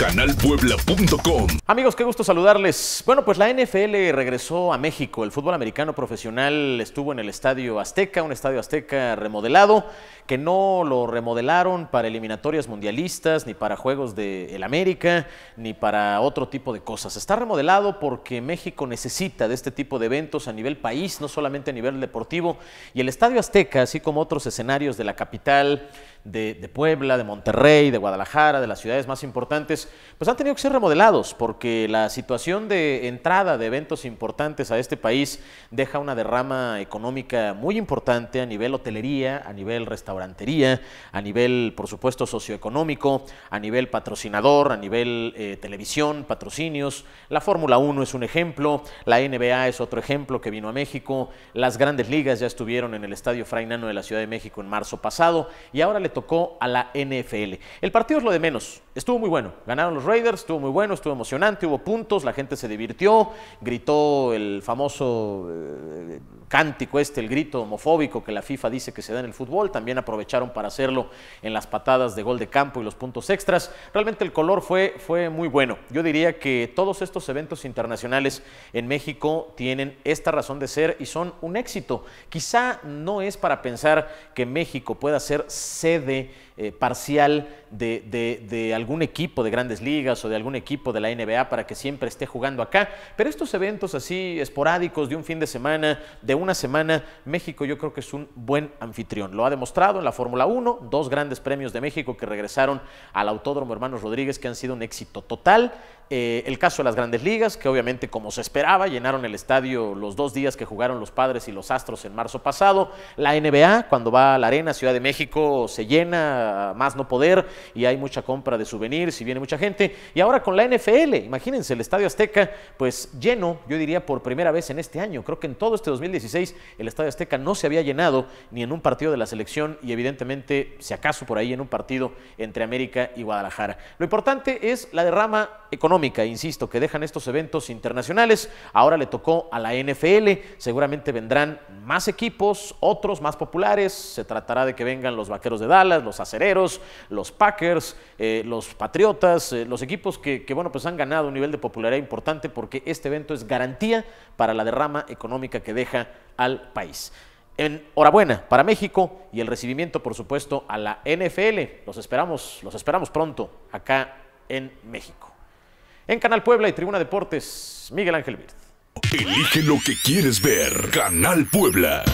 canalpuebla.com. Amigos, qué gusto saludarles. Bueno, pues la NFL regresó a México. El fútbol americano profesional estuvo en el Estadio Azteca, un estadio Azteca remodelado que no lo remodelaron para eliminatorias mundialistas, ni para Juegos del de América, ni para otro tipo de cosas. Está remodelado porque México necesita de este tipo de eventos a nivel país, no solamente a nivel deportivo. Y el Estadio Azteca, así como otros escenarios de la capital, de, de Puebla, de Monterrey, de Guadalajara, de las ciudades más importantes, pues han tenido que ser remodelados porque la situación de entrada de eventos importantes a este país deja una derrama económica muy importante a nivel hotelería, a nivel restaurante a nivel, por supuesto, socioeconómico, a nivel patrocinador, a nivel eh, televisión, patrocinios. La Fórmula 1 es un ejemplo, la NBA es otro ejemplo que vino a México, las grandes ligas ya estuvieron en el Estadio Frainano de la Ciudad de México en marzo pasado y ahora le tocó a la NFL. El partido es lo de menos estuvo muy bueno. Ganaron los Raiders, estuvo muy bueno, estuvo emocionante, hubo puntos, la gente se divirtió, gritó el famoso eh, cántico este, el grito homofóbico que la FIFA dice que se da en el fútbol. También aprovecharon para hacerlo en las patadas de gol de campo y los puntos extras. Realmente el color fue, fue muy bueno. Yo diría que todos estos eventos internacionales en México tienen esta razón de ser y son un éxito. Quizá no es para pensar que México pueda ser sede eh, parcial de, de, de, algún equipo de grandes ligas o de algún equipo de la NBA para que siempre esté jugando acá. Pero estos eventos así esporádicos de un fin de semana, de una semana, México yo creo que es un buen anfitrión. Lo ha demostrado en la Fórmula 1, dos grandes premios de México que regresaron al Autódromo Hermanos Rodríguez que han sido un éxito total. Eh, el caso de las grandes ligas, que obviamente como se esperaba, llenaron el estadio los dos días que jugaron los padres y los astros en marzo pasado. La NBA, cuando va a la arena Ciudad de México, se llena más no poder y hay mucha compra de souvenirs y viene mucha gente. Y ahora con la NFL, imagínense el Estadio Azteca, pues lleno, yo diría por primera vez en este año. Creo que en todo este 2016 el Estadio Azteca no se había llenado ni en un partido de la selección y evidentemente, si acaso por ahí en un partido entre América y Guadalajara. Lo importante es la derrama económica, insisto, que dejan estos eventos internacionales. Ahora le tocó a la NFL, seguramente vendrán más equipos, otros más populares, se tratará de que vengan los Vaqueros de Dallas, los Acereros, los Packers, eh, los Patriotas, eh, los equipos que, que, bueno, pues han ganado un nivel de popularidad importante porque este evento es garantía para la derrama económica que deja al país. Enhorabuena para México y el recibimiento, por supuesto, a la NFL. Los esperamos, los esperamos pronto acá en México. En Canal Puebla y Tribuna Deportes, Miguel Ángel Bird. Elige lo que quieres ver. Canal Puebla.